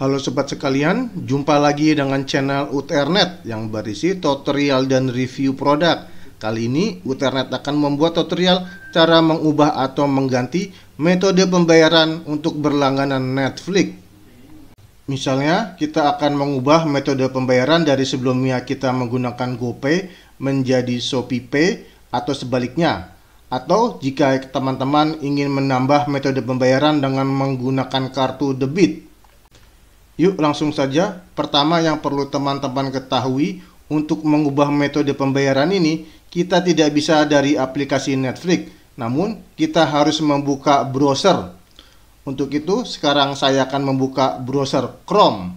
Halo sobat sekalian, jumpa lagi dengan channel Uternet yang berisi tutorial dan review produk. Kali ini Uternet akan membuat tutorial cara mengubah atau mengganti metode pembayaran untuk berlangganan Netflix. Misalnya, kita akan mengubah metode pembayaran dari sebelumnya kita menggunakan GoPay menjadi ShopeePay atau sebaliknya. Atau jika teman-teman ingin menambah metode pembayaran dengan menggunakan kartu debit Yuk langsung saja, pertama yang perlu teman-teman ketahui untuk mengubah metode pembayaran ini, kita tidak bisa dari aplikasi Netflix, namun kita harus membuka browser. Untuk itu, sekarang saya akan membuka browser Chrome.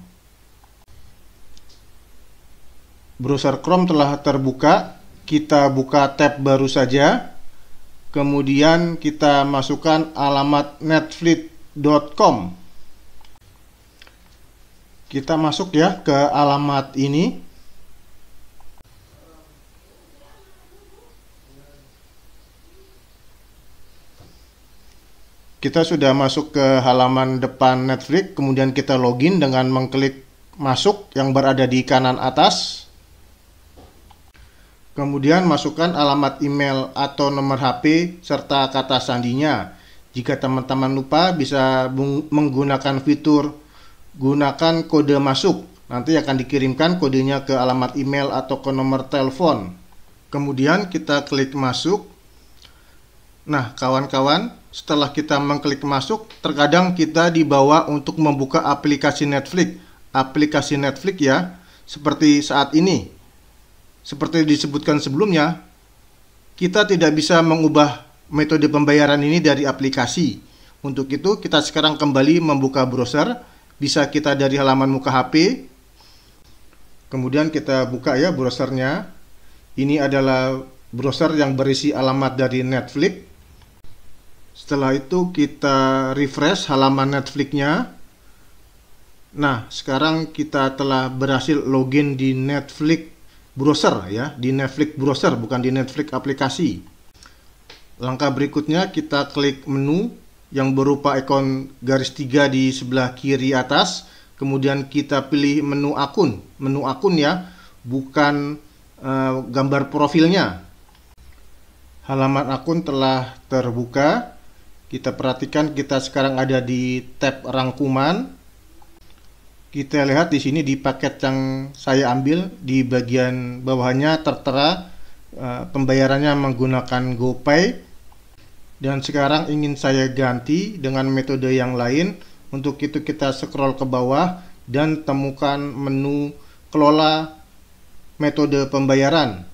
Browser Chrome telah terbuka, kita buka tab baru saja. Kemudian kita masukkan alamat netflix.com. Kita masuk ya ke alamat ini. Kita sudah masuk ke halaman depan Netflix, kemudian kita login dengan mengklik masuk yang berada di kanan atas. Kemudian masukkan alamat email atau nomor HP serta kata sandinya. Jika teman-teman lupa bisa menggunakan fitur gunakan kode masuk. Nanti akan dikirimkan kodenya ke alamat email atau ke nomor telepon. Kemudian kita klik masuk. Nah, kawan-kawan, setelah kita mengklik masuk, terkadang kita dibawa untuk membuka aplikasi Netflix. Aplikasi Netflix ya, seperti saat ini. Seperti disebutkan sebelumnya, kita tidak bisa mengubah metode pembayaran ini dari aplikasi. Untuk itu, kita sekarang kembali membuka browser bisa kita dari halaman muka HP. Kemudian kita buka ya browsernya. Ini adalah browser yang berisi alamat dari Netflix. Setelah itu kita refresh halaman Netflix-nya. Nah, sekarang kita telah berhasil login di Netflix browser ya, di Netflix browser bukan di Netflix aplikasi. Langkah berikutnya kita klik menu yang berupa ikon garis tiga di sebelah kiri atas. Kemudian kita pilih menu akun, menu akun ya, bukan uh, gambar profilnya. Halaman akun telah terbuka. Kita perhatikan kita sekarang ada di tab rangkuman. Kita lihat di sini di paket yang saya ambil di bagian bawahnya tertera uh, pembayarannya menggunakan GoPay dan sekarang ingin saya ganti dengan metode yang lain untuk itu kita scroll ke bawah dan temukan menu kelola metode pembayaran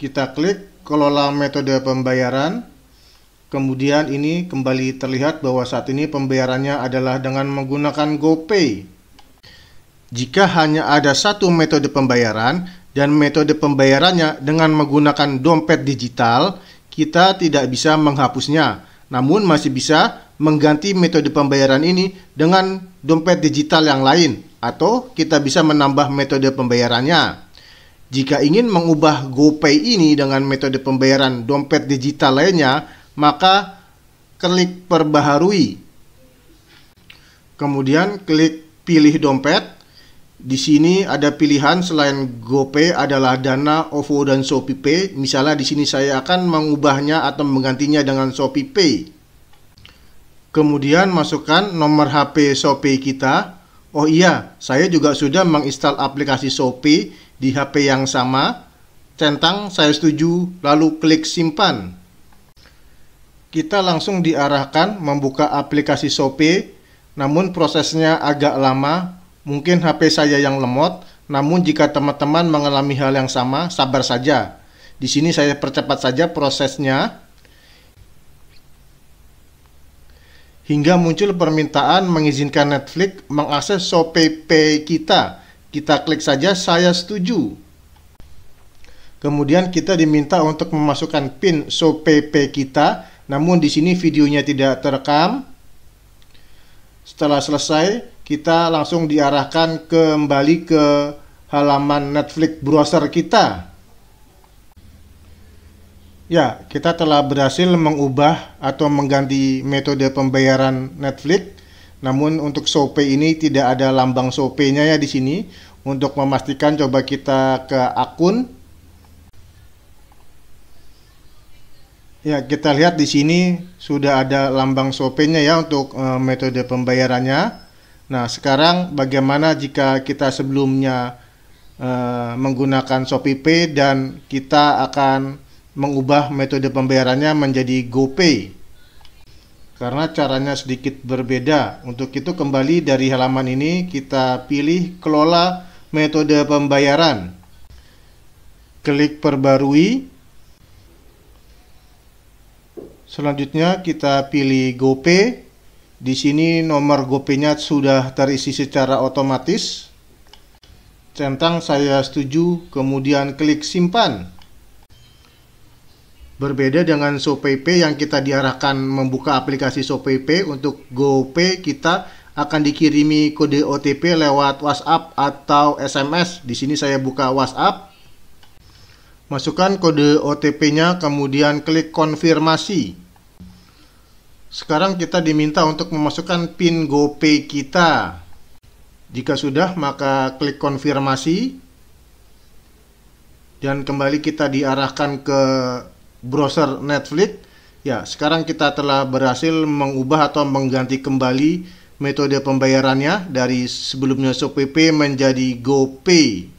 kita klik kelola metode pembayaran Kemudian ini kembali terlihat bahwa saat ini pembayarannya adalah dengan menggunakan GoPay. Jika hanya ada satu metode pembayaran dan metode pembayarannya dengan menggunakan dompet digital, kita tidak bisa menghapusnya, namun masih bisa mengganti metode pembayaran ini dengan dompet digital yang lain atau kita bisa menambah metode pembayarannya. Jika ingin mengubah GoPay ini dengan metode pembayaran dompet digital lainnya, maka klik perbaharui. Kemudian klik pilih dompet di sini ada pilihan selain GoPay adalah Dana, OVO, dan ShopeePay. Misalnya di sini saya akan mengubahnya atau menggantinya dengan ShopeePay. Kemudian masukkan nomor HP Shopee kita. Oh iya, saya juga sudah menginstal aplikasi Shopee di HP yang sama. Centang saya setuju, lalu klik simpan. Kita langsung diarahkan membuka aplikasi Shopee, namun prosesnya agak lama Mungkin HP saya yang lemot, namun jika teman-teman mengalami hal yang sama, sabar saja. Di sini saya percepat saja prosesnya hingga muncul permintaan mengizinkan Netflix mengakses ShopeePay kita. Kita klik saja saya setuju. Kemudian kita diminta untuk memasukkan PIN ShopeePay kita, namun di sini videonya tidak terekam. Setelah selesai, kita langsung diarahkan kembali ke halaman Netflix browser kita. Ya, kita telah berhasil mengubah atau mengganti metode pembayaran Netflix. Namun untuk Shopee ini tidak ada lambang Shopee-nya ya di sini. Untuk memastikan coba kita ke akun. Ya, kita lihat di sini sudah ada lambang Shopee-nya ya untuk e, metode pembayarannya. Nah, sekarang bagaimana jika kita sebelumnya uh, menggunakan ShopeePay dan kita akan mengubah metode pembayarannya menjadi GoPay? Karena caranya sedikit berbeda. Untuk itu kembali dari halaman ini kita pilih kelola metode pembayaran. Klik perbarui. Selanjutnya kita pilih GoPay di sini nomor GoPay-nya sudah terisi secara otomatis. Centang saya setuju, kemudian klik simpan. Berbeda dengan SoPayPay yang kita diarahkan membuka aplikasi SoPayP, untuk GoPay kita akan dikirimi kode OTP lewat WhatsApp atau SMS. Di sini saya buka WhatsApp. Masukkan kode OTP-nya kemudian klik konfirmasi. Sekarang kita diminta untuk memasukkan PIN GoPay kita. Jika sudah, maka klik konfirmasi. Dan kembali kita diarahkan ke browser Netflix. Ya, sekarang kita telah berhasil mengubah atau mengganti kembali metode pembayarannya dari sebelumnya SOPP menjadi GoPay.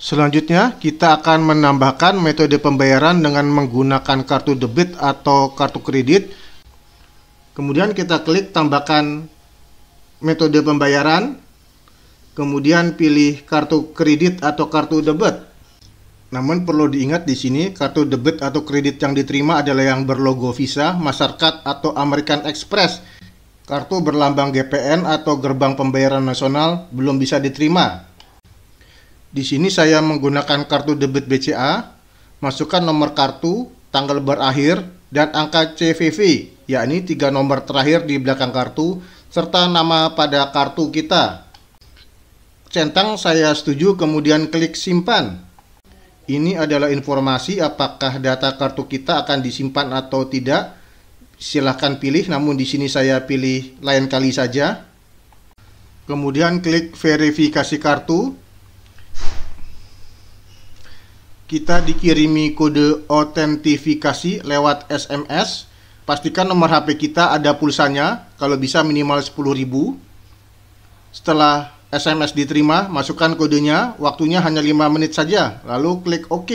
Selanjutnya, kita akan menambahkan metode pembayaran dengan menggunakan kartu debit atau kartu kredit. Kemudian kita klik tambahkan metode pembayaran. Kemudian pilih kartu kredit atau kartu debit. Namun perlu diingat di sini kartu debit atau kredit yang diterima adalah yang berlogo Visa, Mastercard atau American Express. Kartu berlambang GPN atau gerbang pembayaran nasional belum bisa diterima. Di sini saya menggunakan kartu debit BCA, masukkan nomor kartu, tanggal berakhir, dan angka CVV, yakni tiga nomor terakhir di belakang kartu, serta nama pada kartu kita. Centang saya setuju, kemudian klik simpan. Ini adalah informasi apakah data kartu kita akan disimpan atau tidak. Silahkan pilih, namun di sini saya pilih lain kali saja. Kemudian klik verifikasi kartu kita dikirimi kode otentifikasi lewat SMS. Pastikan nomor HP kita ada pulsanya, kalau bisa minimal 10.000. Setelah SMS diterima, masukkan kodenya, waktunya hanya 5 menit saja, lalu klik OK.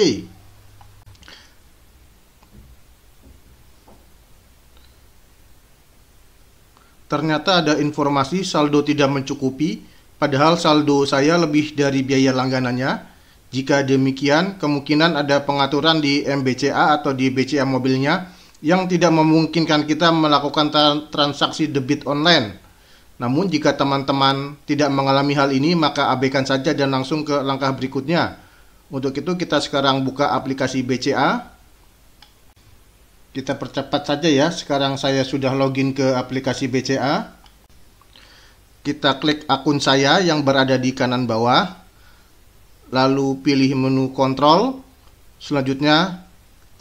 Ternyata ada informasi saldo tidak mencukupi, padahal saldo saya lebih dari biaya langganannya jika demikian, kemungkinan ada pengaturan di MBCA atau di BCA mobilnya yang tidak memungkinkan kita melakukan transaksi debit online. Namun jika teman-teman tidak mengalami hal ini, maka abaikan saja dan langsung ke langkah berikutnya. Untuk itu kita sekarang buka aplikasi BCA. Kita percepat saja ya, sekarang saya sudah login ke aplikasi BCA. Kita klik akun saya yang berada di kanan bawah lalu pilih menu kontrol. Selanjutnya,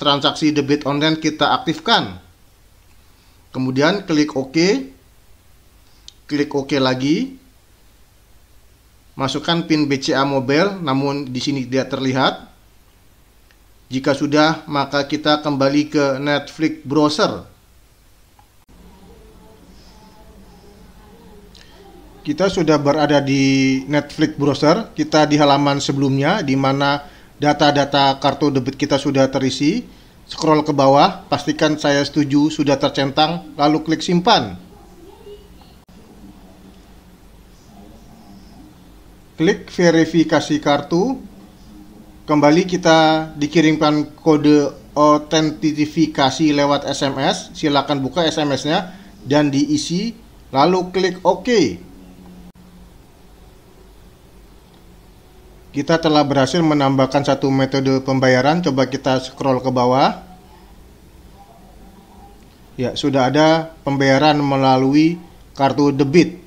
transaksi debit online kita aktifkan. Kemudian klik OK. Klik OK lagi. Masukkan PIN BCA Mobile, namun di sini tidak terlihat. Jika sudah, maka kita kembali ke Netflix browser. kita sudah berada di Netflix browser. Kita di halaman sebelumnya di mana data-data kartu debit kita sudah terisi. Scroll ke bawah, pastikan saya setuju sudah tercentang, lalu klik simpan. Klik verifikasi kartu. Kembali kita dikirimkan kode autentifikasi lewat SMS. Silakan buka SMS-nya dan diisi, lalu klik OK. Kita telah berhasil menambahkan satu metode pembayaran. Coba kita scroll ke bawah. Ya, sudah ada pembayaran melalui kartu debit.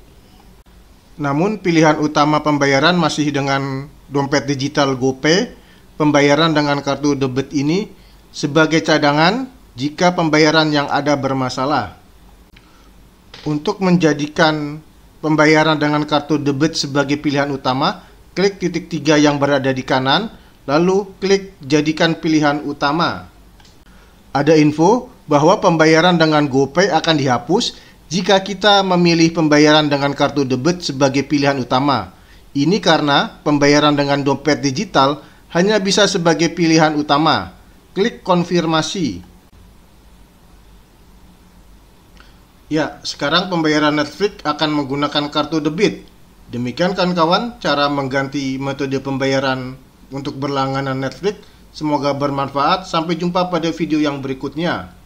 Namun pilihan utama pembayaran masih dengan dompet digital GoPay. Pembayaran dengan kartu debit ini sebagai cadangan jika pembayaran yang ada bermasalah. Untuk menjadikan pembayaran dengan kartu debit sebagai pilihan utama, Klik titik tiga yang berada di kanan, lalu klik jadikan pilihan utama. Ada info bahwa pembayaran dengan GoPay akan dihapus jika kita memilih pembayaran dengan kartu debit sebagai pilihan utama. Ini karena pembayaran dengan dompet digital hanya bisa sebagai pilihan utama. Klik konfirmasi. Ya, sekarang pembayaran Netflix akan menggunakan kartu debit. Demikian kawan-kawan cara mengganti metode pembayaran untuk berlangganan Netflix. Semoga bermanfaat. Sampai jumpa pada video yang berikutnya.